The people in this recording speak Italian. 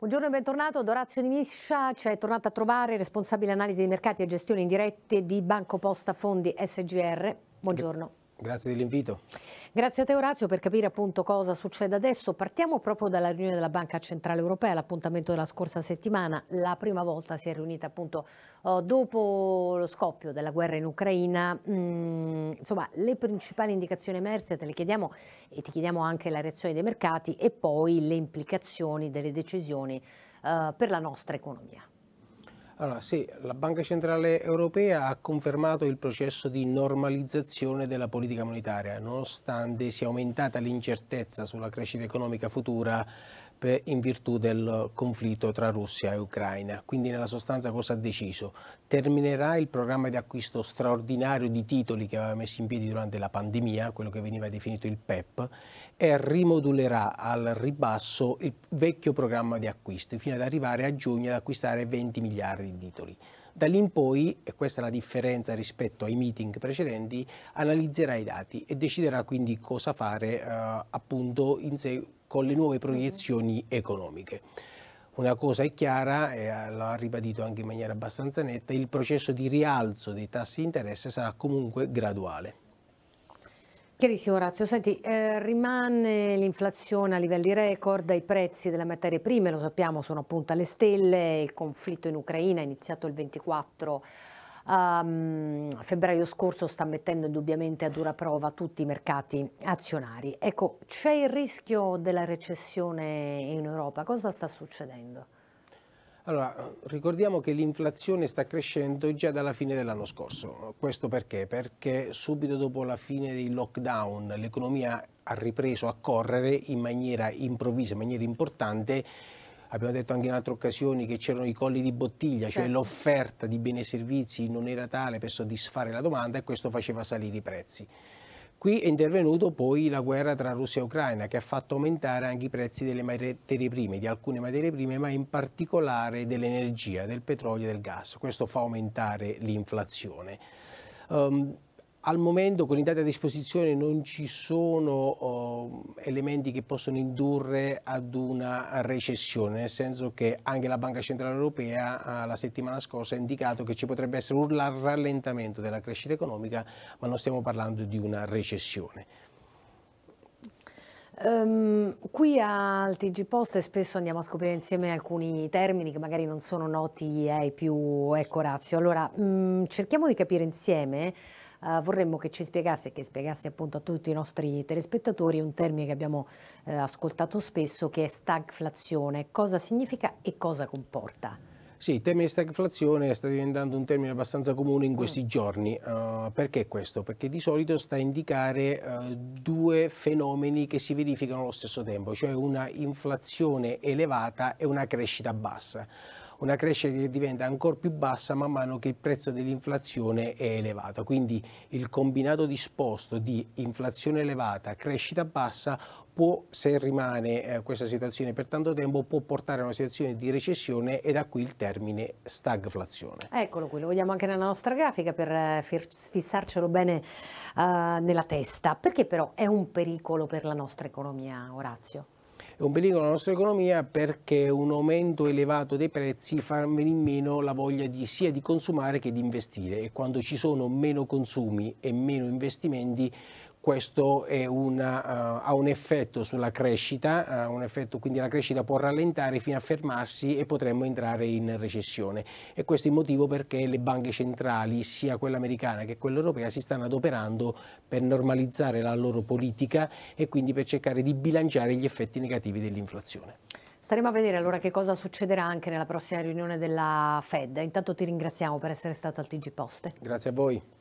Buongiorno e bentornato. Dorazio Di Miscia ci cioè, è tornato a trovare, responsabile analisi dei mercati e gestione indirette di Banco Posta Fondi SGR. Buongiorno. Grazie dell'invito. Grazie a te Orazio per capire appunto cosa succede adesso. Partiamo proprio dalla riunione della Banca Centrale Europea, l'appuntamento della scorsa settimana. La prima volta si è riunita appunto oh, dopo lo scoppio della guerra in Ucraina. Mm, insomma, le principali indicazioni emerse te le chiediamo e ti chiediamo anche la reazione dei mercati e poi le implicazioni delle decisioni eh, per la nostra economia. Allora, sì, la Banca Centrale Europea ha confermato il processo di normalizzazione della politica monetaria, nonostante sia aumentata l'incertezza sulla crescita economica futura in virtù del conflitto tra Russia e Ucraina. Quindi nella sostanza cosa ha deciso? Terminerà il programma di acquisto straordinario di titoli che aveva messo in piedi durante la pandemia, quello che veniva definito il PEP, e rimodulerà al ribasso il vecchio programma di acquisto, fino ad arrivare a giugno ad acquistare 20 miliardi di titoli. Da lì in poi, e questa è la differenza rispetto ai meeting precedenti, analizzerà i dati e deciderà quindi cosa fare eh, appunto in seguito con le nuove mm-hmm. proiezioni economiche. Una cosa è chiara, e eh, lo ha ribadito anche in maniera abbastanza netta, il processo di rialzo dei tassi di interesse sarà comunque graduale. Chiarissimo Razio, senti, eh, rimane l'inflazione a livelli record, i prezzi delle materie prime, lo sappiamo, sono appunto alle stelle, il conflitto in Ucraina è iniziato il 24 um, febbraio scorso sta mettendo indubbiamente a dura prova tutti i mercati azionari. Ecco, c'è il rischio della recessione in Europa, cosa sta succedendo? Allora, ricordiamo che l'inflazione sta crescendo già dalla fine dell'anno scorso. Questo perché? Perché subito dopo la fine dei lockdown l'economia ha ripreso a correre in maniera improvvisa, in maniera importante abbiamo detto anche in altre occasioni che c'erano i colli di bottiglia, cioè certo. l'offerta di beni e servizi non era tale per soddisfare la domanda e questo faceva salire i prezzi. Qui è intervenuto poi la guerra tra Russia e Ucraina che ha fatto aumentare anche i prezzi delle materie prime, di alcune materie prime, ma in particolare dell'energia, del petrolio e del gas. Questo fa aumentare l'inflazione. Um, al momento con i dati a disposizione non ci sono oh, elementi che possono indurre ad una recessione, nel senso che anche la Banca Centrale Europea eh, la settimana scorsa ha indicato che ci potrebbe essere un rallentamento della crescita economica, ma non stiamo parlando di una recessione. Um, qui al TG Post spesso andiamo a scoprire insieme alcuni termini che magari non sono noti ai più ecco Razio. Allora, um, cerchiamo di capire insieme eh, vorremmo che ci spiegasse e che spiegasse appunto a tutti i nostri telespettatori un termine che abbiamo eh, ascoltato spesso che è stagflazione, cosa significa e cosa comporta. Sì, il termine stagflazione sta diventando un termine abbastanza comune in questi mm. giorni. Uh, perché questo? Perché di solito sta a indicare uh, due fenomeni che si verificano allo stesso tempo, cioè una inflazione elevata e una crescita bassa una crescita che diventa ancora più bassa man mano che il prezzo dell'inflazione è elevato. Quindi il combinato disposto di inflazione elevata, crescita bassa può, se rimane eh, questa situazione per tanto tempo, può portare a una situazione di recessione e da qui il termine stagflazione. Eccolo qui, lo vediamo anche nella nostra grafica per eh, fissarcelo bene uh, nella testa. Perché però è un pericolo per la nostra economia, Orazio? è un pericolo alla nostra economia perché un aumento elevato dei prezzi fa venire meno la voglia di, sia di consumare che di investire e quando ci sono meno consumi e meno investimenti questo una, uh, ha un effetto sulla crescita, uh, un effetto, quindi la crescita può rallentare fino a fermarsi e potremmo entrare in recessione. E questo è il motivo perché le banche centrali, sia quella americana che quella europea, si stanno adoperando per normalizzare la loro politica e quindi per cercare di bilanciare gli effetti negativi dell'inflazione. Staremo a vedere allora che cosa succederà anche nella prossima riunione della Fed. Intanto ti ringraziamo per essere stato al TG Poste. Grazie a voi.